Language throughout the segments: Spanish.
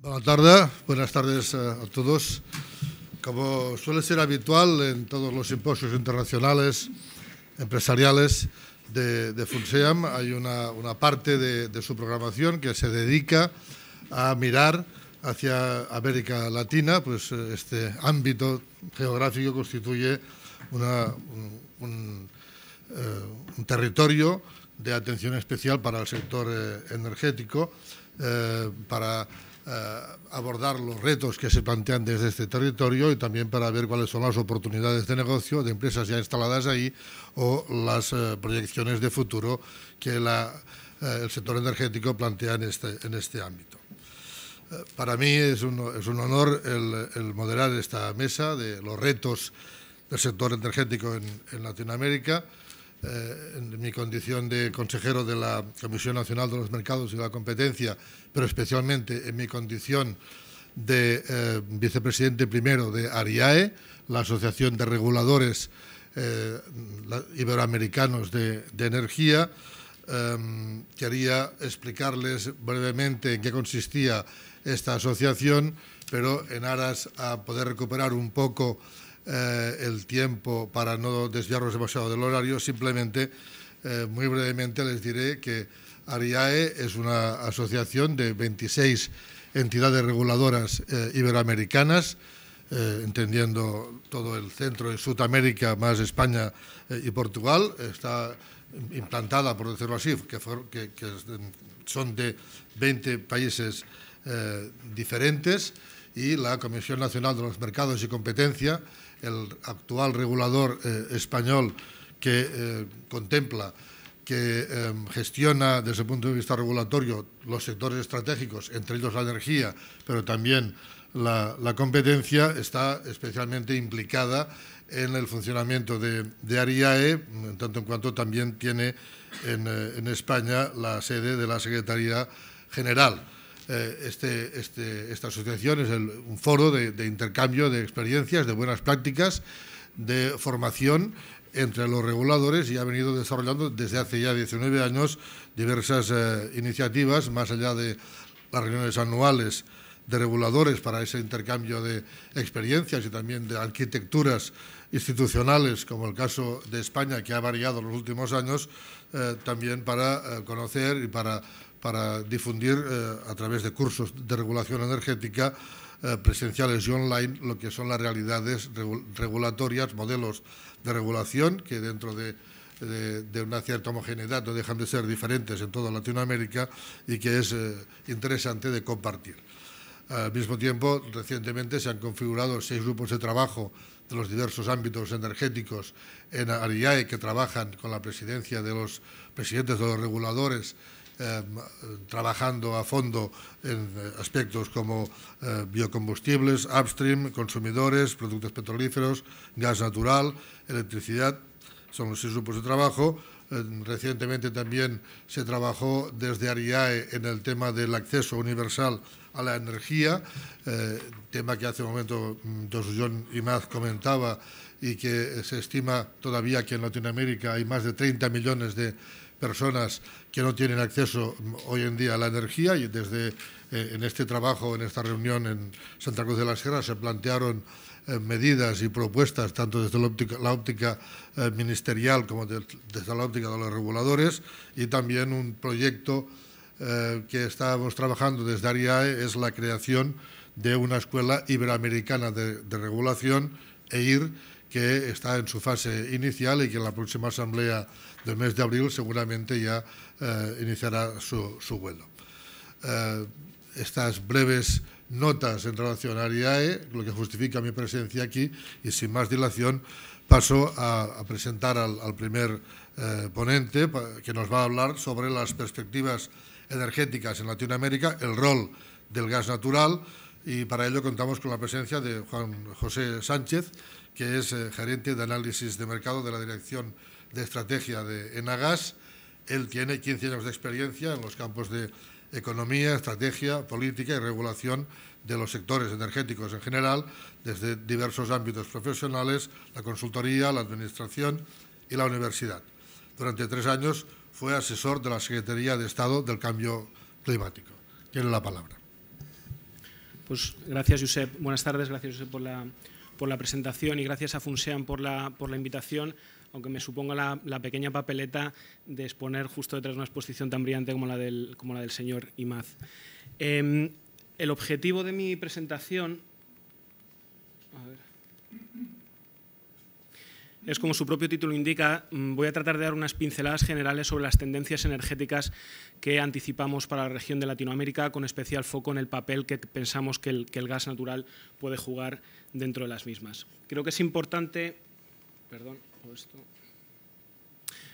Buenas tardes, buenas eh, tardes a todos. Como suele ser habitual en todos los simposios internacionales empresariales de, FUNSEAM, hay una, parte de, su programación que se dedica a mirar hacia América Latina, pues eh, este ámbito geográfico constituye una, eh, un, territorio de atención especial para el sector energético, para eh, abordar los retos que se plantean desde este territorio y también para ver cuáles son las oportunidades de negocio de empresas ya instaladas ahí o las eh, proyecciones de futuro que eh, el sector energético plantea en este, este ámbito. para mí es un, honor el, moderar esta mesa de los retos del sector energético en Latinoamérica eh, en mi condición de consejero de la Comisión Nacional de los Mercados y la Competencia, pero especialmente en mi condición de eh, vicepresidente primero de ARIAE, la Asociación de Reguladores eh, Iberoamericanos de, de Energía. Em, quería explicarles brevemente en qué consistía esta asociación, pero en aras a poder recuperar un poco eh, el tiempo para no desviarnos demasiado del horario, simplemente, eh, muy brevemente, les diré que ARIAE es una asociación de 26 entidades reguladoras eh, iberoamericanas, entendiendo todo el centro de Sudamérica, más España y Portugal, está implantada, por decirlo así, que, son de 20 países diferentes y la Comisión Nacional de los Mercados y Competencia, el actual regulador eh, español que eh, contempla, que em, gestiona desde el punto de vista regulatorio los sectores estratégicos, entre ellos la energía, pero también la, competencia, está especialmente implicada en el funcionamiento de, ARIAE, en tanto en cuanto también tiene en eh, España la sede de la Secretaría General. Eh, este, este, esta asociación es un foro de, intercambio de experiencias, de buenas prácticas, de formación entre los reguladores y ha venido desarrollando desde hace ya 19 años diversas eh, iniciativas, más allá de las reuniones anuales de reguladores para ese intercambio de experiencias y también de arquitecturas institucionales, como el caso de España, que ha variado en los últimos años, eh, también para conocer y para para difundir eh, a través de cursos de regulación energética eh, presenciales y online lo que son las realidades regulatorias, modelos de regulación que dentro de, una cierta homogeneidad no dejan de ser diferentes en toda Latinoamérica y que es eh, interesante de compartir. Al mismo tiempo, recientemente se han configurado seis grupos de trabajo de los diversos ámbitos energéticos en ARIAE que trabajan con la presidencia de los presidentes de los reguladores Em, trabajando a fondo en eh, aspectos como eh, biocombustibles, upstream, consumidores, productos petrolíferos, gas natural, electricidad. Son los seis grupos de trabajo. Em, recientemente también se trabajó desde ARIAE en el tema del acceso universal a la energía, eh, tema que hace un momento Dos mm, y Imaz comentaba y que se estima todavía que en Latinoamérica hay más de 30 millones de personas que no tienen acceso hoy en día a la energía y desde eh, en este trabajo, en esta reunión en Santa Cruz de la Sierra se plantearon eh, medidas y propuestas tanto desde la óptica, eh, ministerial como desde la óptica de los reguladores y también un proyecto que estábamos trabajando desde ARIAE es la creación de una escuela iberoamericana de, regulación e ir que está en su fase inicial y que en la próxima asamblea del mes de abril seguramente ya eh, iniciará su, vuelo. Eh, estas breves notas en relación a ARIAE, lo que justifica mi presencia aquí, y sin más dilación paso a, presentar al, primer eh, ponente que nos va a hablar sobre las perspectivas energéticas en Latinoamérica, el rol del gas natural, y para ello contamos con la presencia de Juan José Sánchez, que es eh, gerente de análisis de mercado de la Dirección de Estrategia de Enagas. Él tiene 15 años de experiencia en los campos de economía, estrategia, política y regulación de los sectores energéticos en general, desde diversos ámbitos profesionales, la consultoría, la administración y la universidad. Durante tres años fue asesor de la Secretaría de Estado del Cambio Climático. Tiene la palabra. Pues gracias, Josep. Buenas tardes, gracias, Josep, por la, por la presentación y gracias a Funsean por la, por la invitación, aunque me supongo la, pequeña papeleta de exponer justo detrás de una exposición tan brillante como la del, como la del señor Imaz. Em, el objetivo de mi presentación... A ver es como su propio título indica, mm, voy a tratar de dar unas pinceladas generales sobre las tendencias energéticas que anticipamos para la región de Latinoamérica, con especial foco en el papel que pensamos que el, gas natural puede jugar dentro de las mismas. Creo que es importante...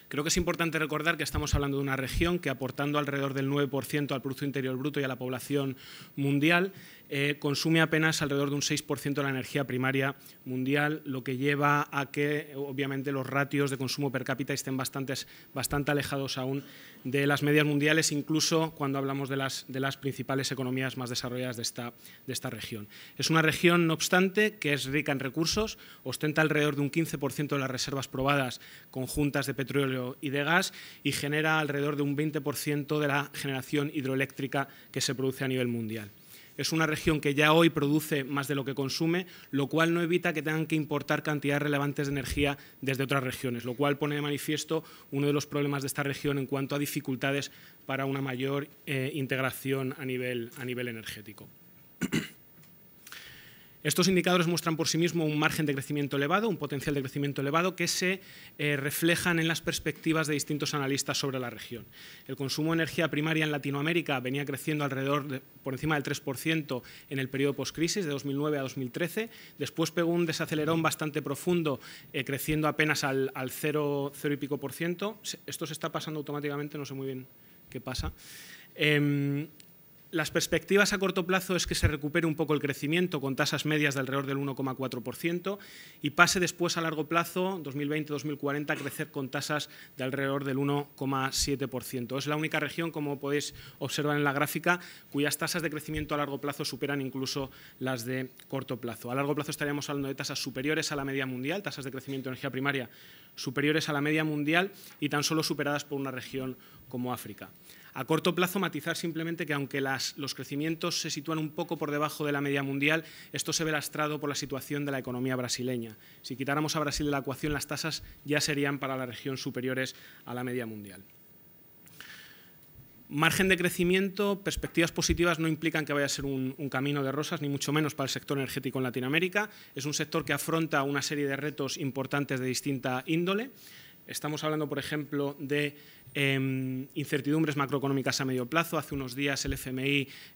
Creo que es importante recordar que estamos hablando de una región que, aportando alrededor del 9% al Producto Interior Bruto y a la población mundial, eh, consume apenas alrededor de un 6% de la energía primaria mundial, lo que lleva a que, obviamente, los ratios de consumo per cápita estén bastante alejados aún de las medias mundiales, incluso cuando hablamos de las, principales economías más desarrolladas de esta, de esta región. Es una región, no obstante, que es rica en recursos, ostenta alrededor de un 15% de las reservas probadas conjuntas de petróleo y de gas y genera alrededor de un 20% de la generación hidroeléctrica que se produce a nivel mundial. Es una región que ya hoy produce más de lo que consume, lo cual no evita que tengan que importar cantidades relevantes de energía desde otras regiones, lo cual pone de manifiesto uno de los problemas de esta región en cuanto a dificultades para una mayor eh, integración a nivel energético. Estos indicadores muestran por sí mismos un margen de crecimiento elevado, un potencial de crecimiento elevado que se eh, reflejan en las perspectivas de distintos analistas sobre la región. El consumo de energía primaria en Latinoamérica venía creciendo alrededor por encima del 3% en el periodo post-crisis, de 2009 a 2013, después pegó un desacelerón bastante profundo eh, creciendo apenas al, al 0, y pico por ciento. Esto se está pasando automáticamente, no sé muy bien qué pasa. Em, las perspectivas a corto plazo es que se recupere un poco el crecimiento con tasas medias de alrededor del 1,4% y pase después a largo plazo, 2020-2040, a crecer con tasas de alrededor del 1,7%. Es la única región, como podéis observar en la gráfica, cuyas tasas de crecimiento a largo plazo superan incluso las de corto plazo. A largo plazo estaríamos hablando de tasas superiores a la media mundial, tasas de crecimiento de energía primaria superiores a la media mundial y tan solo superadas por una región como África. A corto plazo, matizar simplemente que aunque los crecimientos se sitúan un poco por debajo de la media mundial, esto se ve lastrado por la situación de la economía brasileña. Si quitáramos a Brasil de la ecuación, las tasas ya serían para la región superiores a la media mundial. Margen de crecimiento, perspectivas positivas no implican que vaya a ser un, camino de rosas, ni mucho menos para el sector energético en Latinoamérica. Es un sector que afronta una serie de retos importantes de distinta índole. Estamos hablando, por ejemplo, de em, incertidumbres macroeconómicas a medio plazo. Hace unos días el FMI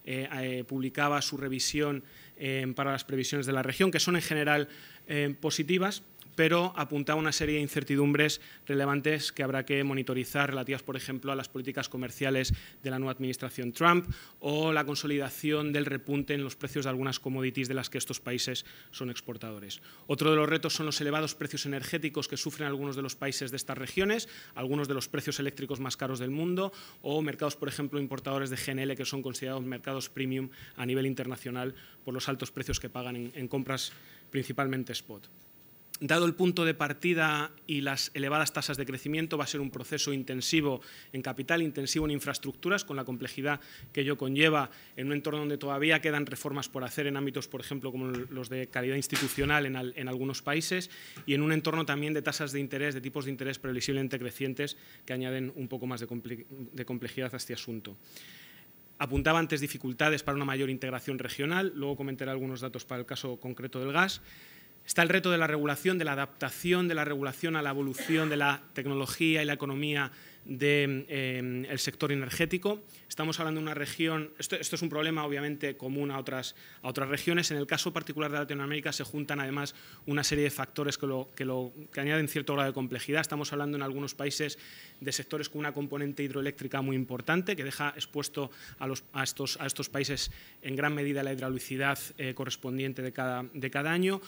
eh, eh, publicaba su revisión em, para las previsiones de la región, que son en general em, positivas, pero apunta a una serie de incertidumbres relevantes que habrá que monitorizar relativas, por ejemplo, a las políticas comerciales de la nueva administración Trump o la consolidación del repunte en los precios de algunas commodities de las que estos países son exportadores. Otro de los retos son los elevados precios energéticos que sufren algunos de los países de estas regiones, algunos de los precios eléctricos más caros del mundo o mercados, por ejemplo, importadores de GNL que son considerados mercados premium a nivel internacional por los altos precios que pagan en compras principalmente spot. Dado el punto de partida y las elevadas tasas de crecimiento, va a ser un proceso intensivo en capital, intensivo en infraestructuras, con la complejidad que ello conlleva en un entorno donde todavía quedan reformas por hacer en ámbitos, por ejemplo, como los de calidad institucional en, algunos países, y en un entorno también de tasas de interés, de tipos de interés previsiblemente crecientes, que añaden un poco más de, de complejidad a este asunto. Apuntaba antes dificultades para una mayor integración regional, luego comentaré algunos datos para el caso concreto del gas. Está el reto de la regulación, de la adaptación de la regulación a la evolución de la tecnología y la economía del eh, sector energético. Estamos hablando de una región, esto, es un problema obviamente común a otras, a otras regiones. En el caso particular de Latinoamérica se juntan además una serie de factores que, añaden cierto grado de complejidad. Estamos hablando en algunos países de sectores con una componente hidroeléctrica muy importante que deja expuesto a, estos, a estos países en gran medida la hidraulicidad eh, correspondiente de cada, de cada año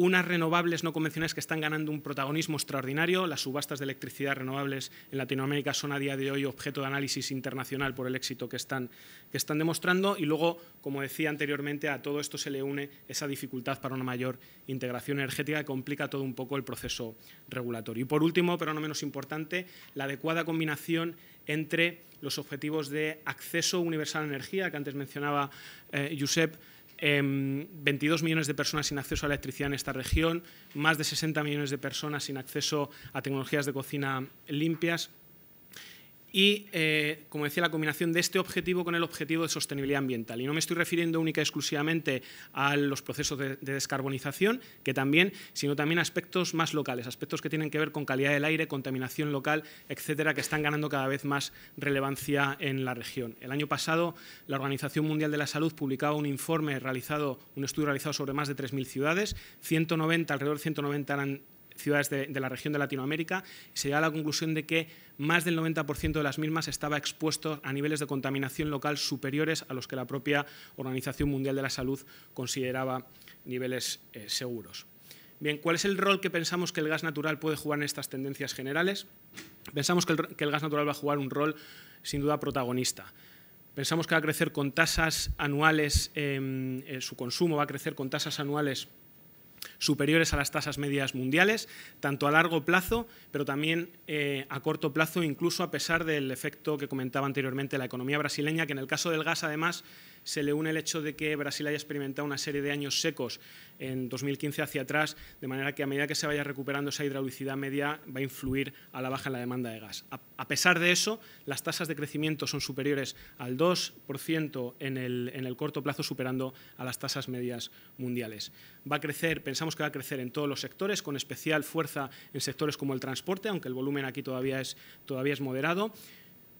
unas renovables no convencionales que están ganando un protagonismo extraordinario. Las subastas de electricidad renovables en Latinoamérica son a día de hoy objeto de análisis internacional por el éxito que están, que están demostrando. Y luego, como decía anteriormente, a todo esto se le une esa dificultad para una mayor integración energética que complica todo un poco el proceso regulatorio. Y por último, pero no menos importante, la adecuada combinación entre los objetivos de acceso universal a energía, que antes mencionaba eh, Josep, 22 em, millones de personas sin acceso a electricidad en esta región, más de 60 millones de personas sin acceso a tecnologías de cocina limpias, y, eh, como decía, la combinación de este objetivo con el objetivo de sostenibilidad ambiental. Y no me estoy refiriendo única y exclusivamente a los procesos de, descarbonización, que también, sino también aspectos más locales, aspectos que tienen que ver con calidad del aire, contaminación local, etcétera, que están ganando cada vez más relevancia en la región. El año pasado, la Organización Mundial de la Salud publicaba un informe realizado, un estudio realizado sobre más de 3.000 ciudades, 190, alrededor de 190 eran ciudades de, la región de Latinoamérica se llega a la conclusión de que más del 90% de las mismas estaba expuesto a niveles de contaminación local superiores a los que la propia Organización Mundial de la Salud consideraba niveles eh, seguros. Bien, ¿cuál es el rol que pensamos que el gas natural puede jugar en estas tendencias generales? Pensamos que el, gas natural va a jugar un rol sin duda protagonista. Pensamos que va a crecer con tasas anuales, em, eh, su consumo va a crecer con tasas anuales superiores a las tasas medias mundiales, tanto a largo plazo, pero también eh, a corto plazo, incluso a pesar del efecto que comentaba anteriormente la economía brasileña, que en el caso del gas, además, se le une el hecho de que Brasil haya experimentado una serie de años secos en 2015 hacia atrás, de manera que a medida que se vaya recuperando esa hidraulicidad media va a influir a la baja en la demanda de gas. A, pesar de eso, las tasas de crecimiento son superiores al 2% en el corto plazo, superando a las tasas medias mundiales va a crecer, pensamos que va a crecer en todos los sectores, con especial fuerza en sectores como el transporte, aunque el volumen aquí todavía es, todavía es moderado,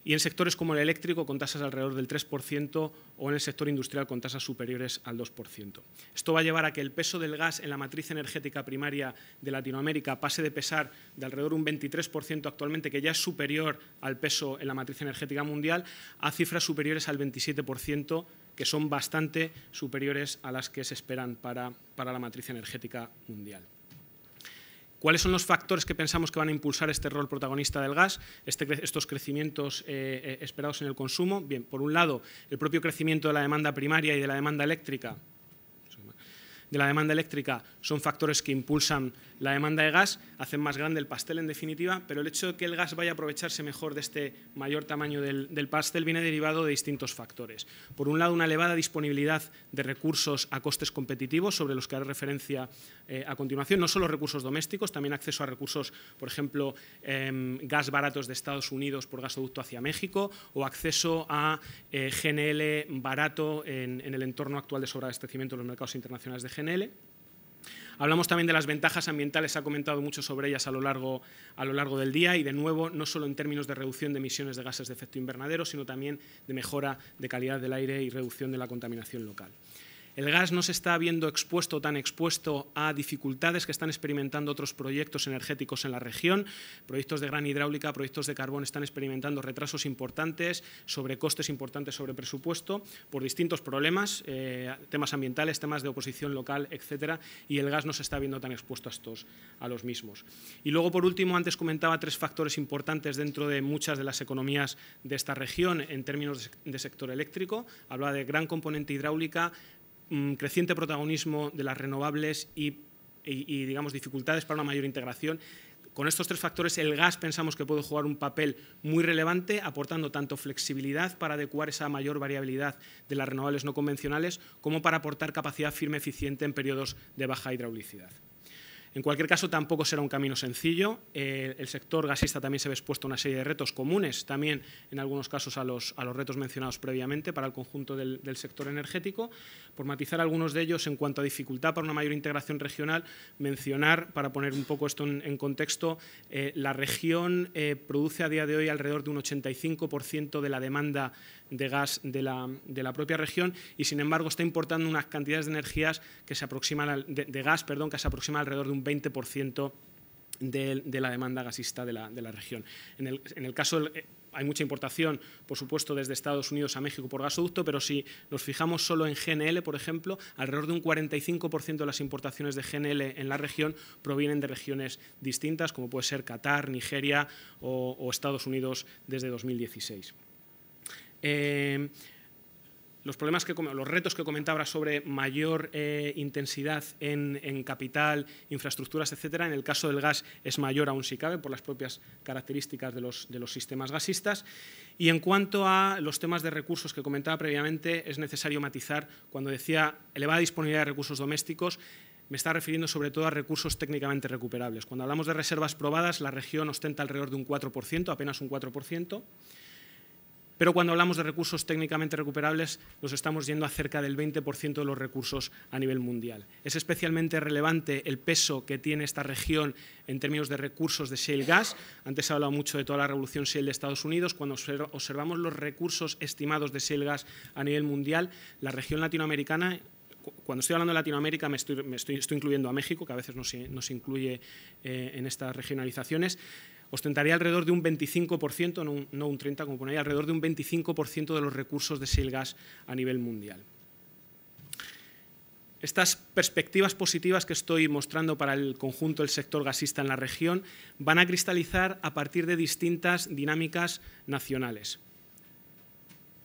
y en sectores como el eléctrico con tasas alrededor del 3% o en el sector industrial con tasas superiores al 2%. Esto va a llevar a que el peso del gas en la matriz energética primaria de Latinoamérica pase de pesar de alrededor un 23% actualmente, que ya es superior al peso en la matriz energética mundial, a cifras superiores al 27% que son bastante superiores a las que se esperan para, la matriz energética mundial. ¿Cuáles son los factores que pensamos que van a impulsar este rol protagonista del gas, este estos crecimientos eh, eh, esperados en el consumo? Bien, por un lado, el propio crecimiento de la demanda primaria y de la demanda eléctrica de la demanda eléctrica son factores que impulsan la demanda de gas, hacen más grande el pastel en definitiva, pero el hecho de que el gas vaya a aprovecharse mejor de este mayor tamaño del, pastel viene derivado de distintos factores. Por un lado, una elevada disponibilidad de recursos a costes competitivos, sobre los que haré referencia eh, a continuación, no solo recursos domésticos, también acceso a recursos, por ejemplo, em, gas baratos de Estados Unidos por gasoducto hacia México o acceso a eh, GNL barato en, el entorno actual de sobreabastecimiento en los mercados internacionales de Hablamos también de las ventajas ambientales, se ha comentado mucho sobre ellas a lo, largo, a lo largo del día y, de nuevo, no solo en términos de reducción de emisiones de gases de efecto invernadero, sino también de mejora de calidad del aire y reducción de la contaminación local. El gas no se está viendo expuesto tan expuesto a dificultades que están experimentando otros proyectos energéticos en la región. Proyectos de gran hidráulica, proyectos de carbón están experimentando retrasos importantes, sobre costes importantes sobre presupuesto, por distintos problemas, eh, temas ambientales, temas de oposición local, etcétera, y el gas no se está viendo tan expuesto a, estos, a los mismos. Y luego, por último, antes comentaba tres factores importantes dentro de muchas de las economías de esta región en términos de sector eléctrico. Hablaba de gran componente hidráulica, creciente protagonismo de las renovables y, digamos, dificultades para una mayor integración, con estos tres factores el gas pensamos que puede jugar un papel muy relevante, aportando tanto flexibilidad para adecuar esa mayor variabilidad de las renovables no convencionales, como para aportar capacidad firme eficiente en periodos de baja hidraulicidad. En cualquier caso, tampoco será un camino sencillo. Eh, el sector gasista también se ve expuesto a una serie de retos comunes, también en algunos casos a los, a los retos mencionados previamente para el conjunto del, sector energético. Por matizar algunos de ellos, en cuanto a dificultad para una mayor integración regional, mencionar, para poner un poco esto en, contexto, eh, la región eh, produce a día de hoy alrededor de un 85% de la demanda de gas de la, propia región y, sin embargo, está importando unas cantidades de energías que se aproximan al, de, gas que se aproximan alrededor de un 20% de, de, la demanda gasista de la, región. En el, caso eh, hay mucha importación, por supuesto, desde Estados Unidos a México por gasoducto, pero si nos fijamos solo en GNL, por ejemplo, alrededor de un 45% de las importaciones de GNL en la región provienen de regiones distintas, como puede ser Qatar, Nigeria o, o Estados Unidos desde 2016. Em, los, problemas los retos que comentaba sobre mayor eh, intensidad en, capital, infraestructuras, etcétera, en el caso del gas es mayor aún si cabe por las propias características de los, de los sistemas gasistas. Y en cuanto a los temas de recursos que comentaba previamente, es necesario matizar cuando decía elevada disponibilidad de recursos domésticos, me está refiriendo sobre todo a recursos técnicamente recuperables. Cuando hablamos de reservas probadas, la región ostenta alrededor de un 4%, apenas un 4%. Pero cuando hablamos de recursos técnicamente recuperables, nos estamos yendo a cerca del 20% de los recursos a nivel mundial. Es especialmente relevante el peso que tiene esta región en términos de recursos de shale gas. Antes se ha hablado mucho de toda la revolución shale de Estados Unidos. Cuando observamos los recursos estimados de shale gas a nivel mundial, la región latinoamericana cuando estoy hablando de Latinoamérica me estoy, incluyendo a México, que a veces no se, incluye eh, en estas regionalizaciones ostentaría alrededor de un 25%, no un, 30% como ponía, alrededor de un 25% de los recursos de silgas a nivel mundial. Estas perspectivas positivas que estoy mostrando para el conjunto del sector gasista en la región van a cristalizar a partir de distintas dinámicas nacionales.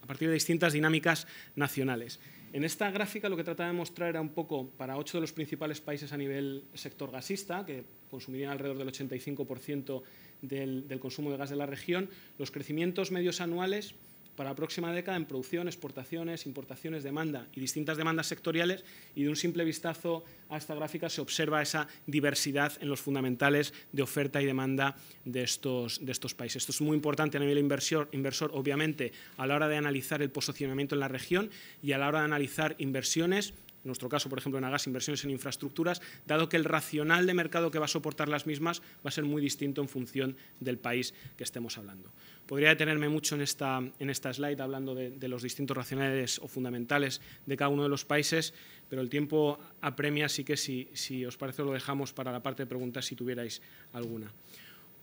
A partir de distintas dinámicas nacionales. En esta gráfica lo que trataba de mostrar era un poco para ocho de los principales países a nivel sector gasista, que consumirían alrededor del 85% del, consumo de gas de la región, los crecimientos medios anuales para la próxima década en producción, exportaciones, importaciones, demanda y distintas demandas sectoriales y de un simple vistazo a esta gráfica se observa esa diversidad en los fundamentales de oferta y demanda de estos, de estos países. Esto es muy importante a nivel inversor, inversor, obviamente, a la hora de analizar el posicionamiento en la región y a la hora de analizar inversiones en nuestro caso, por ejemplo, en Agas, inversiones en infraestructuras, dado que el racional de mercado que va a soportar las mismas va a ser muy distinto en función del país que estemos hablando. Podría detenerme mucho en esta, en esta slide hablando de, los distintos racionales o fundamentales de cada uno de los países, pero el tiempo apremia, así que si, os parece lo dejamos para la parte de preguntas si tuvierais alguna.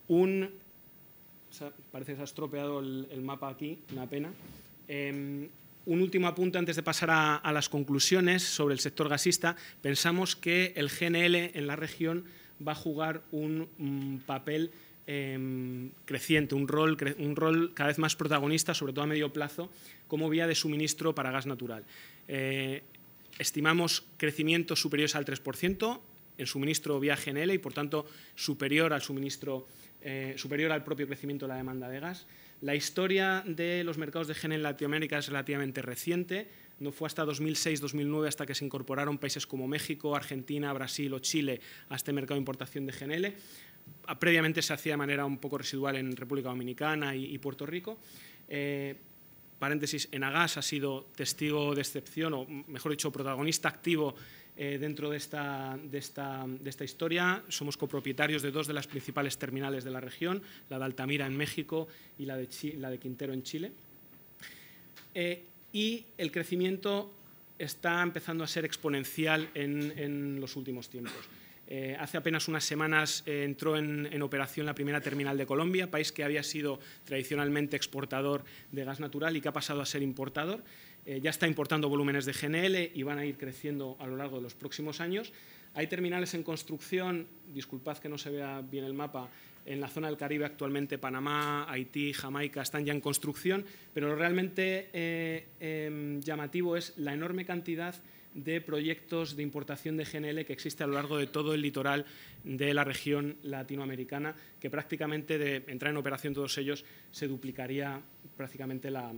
Un, parece que se ha estropeado el, mapa aquí, una pena. Em, un último apunte antes de pasar a, las conclusiones sobre el sector gasista. Pensamos que el GNL en la región va a jugar un, papel em, creciente, un rol, un rol cada vez más protagonista, sobre todo a medio plazo, como vía de suministro para gas natural. Eh, estimamos crecimientos superiores al 3% en suministro vía GNL y, por tanto, superior al, suministro, eh, superior al propio crecimiento de la demanda de gas. La historia de los mercados de GNL en Latinoamérica es relativamente reciente. No fue hasta 2006-2009 hasta que se incorporaron países como México, Argentina, Brasil o Chile a este mercado de importación de GNL. Ah, previamente se hacía de manera un poco residual en República Dominicana y, Puerto Rico. Eh, paréntesis, Enagas ha sido testigo de excepción, o mejor dicho, protagonista activo eh, dentro de esta, historia. Somos copropietarios de dos de las principales terminales de la región, la de Altamira en México y la de, Quintero en Chile. Eh, y el crecimiento está empezando a ser exponencial en, los últimos tiempos. Eh, hace apenas unas semanas entró en, operación la primera terminal de Colombia, país que había sido tradicionalmente exportador de gas natural y que ha pasado a ser importador. Eh, ya está importando volúmenes de GNL y van a ir creciendo a lo largo de los próximos años. Hay terminales en construcción, disculpad que no se vea bien el mapa, en la zona del Caribe actualmente Panamá, Haití, Jamaica están ya en construcción, pero lo realmente eh, em, llamativo es la enorme cantidad de proyectos de importación de GNL que existe a lo largo de todo el litoral de la región latinoamericana, que prácticamente de entrar en operación todos ellos se duplicaría prácticamente la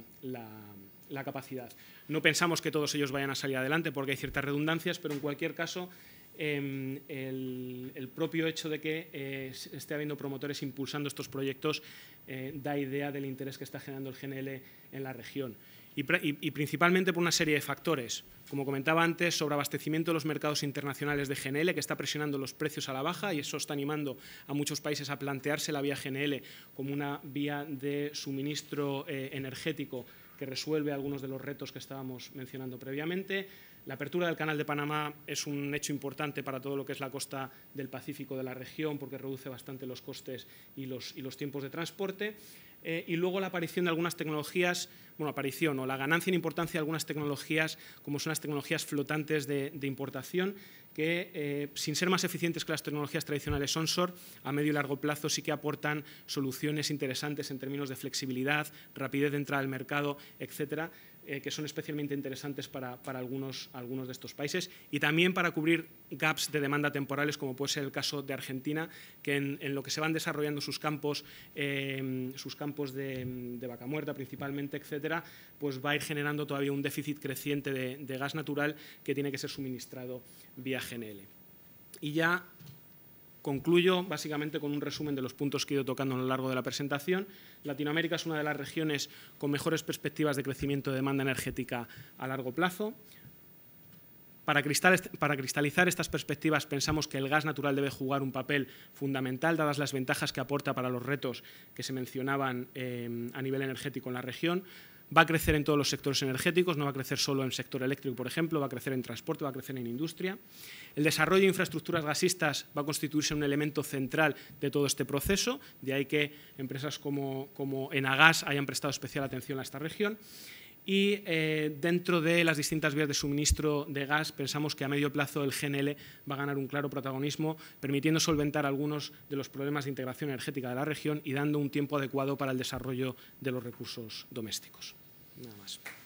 la capacidad. No pensamos que todos ellos vayan a salir adelante porque hay ciertas redundancias, pero en cualquier caso em, el, propio hecho de que eh, esté habiendo promotores impulsando estos proyectos eh, da idea del interés que está generando el GNL en la región. Y, y, principalmente por una serie de factores. Como comentaba antes, sobre abastecimiento de los mercados internacionales de GNL, que está presionando los precios a la baja y eso está animando a muchos países a plantearse la vía GNL como una vía de suministro eh, energético que resuelve algunos de los retos que estábamos mencionando previamente. La apertura del Canal de Panamá es un hecho importante para todo lo que es la costa del Pacífico de la región porque reduce bastante los costes y los, tiempos de transporte. Eh, y luego la aparición de algunas tecnologías, bueno, aparición o la ganancia en importancia de algunas tecnologías como son las tecnologías flotantes de importación que, eh, sin ser más eficientes que las tecnologías tradicionales onshore, a medio y largo plazo sí que aportan soluciones interesantes en términos de flexibilidad, rapidez de entrada al mercado, etcétera, eh, que son especialmente interesantes para, algunos, de estos países y también para cubrir gaps de demanda temporales, como puede ser el caso de Argentina, que en, lo que se van desarrollando sus campos, em, sus campos de, vaca muerta principalmente, etcétera, pues va a ir generando todavía un déficit creciente de, de gas natural que tiene que ser suministrado vía GNL. Y ya Concluyo básicamente con un resumen de los puntos que he ido tocando a lo largo de la presentación. Latinoamérica es una de las regiones con mejores perspectivas de crecimiento de demanda energética a largo plazo. Para, cristalizar estas perspectivas pensamos que el gas natural debe jugar un papel fundamental, dadas las ventajas que aporta para los retos que se mencionaban eh, a nivel energético en la región va a crecer en todos los sectores energéticos, no va a crecer solo en el sector eléctrico, por ejemplo, va a crecer en transporte, va a crecer en industria. El desarrollo de infraestructuras gasistas va a constituirse un elemento central de todo este proceso, de ahí que empresas como, como Enagas hayan prestado especial atención a esta región. Y eh, dentro de las distintas vías de suministro de gas, pensamos que a medio plazo el GNL va a ganar un claro protagonismo, permitiendo solventar algunos de los problemas de integración energética de la región y dando un tiempo adecuado para el desarrollo de los recursos domésticos. Nada más.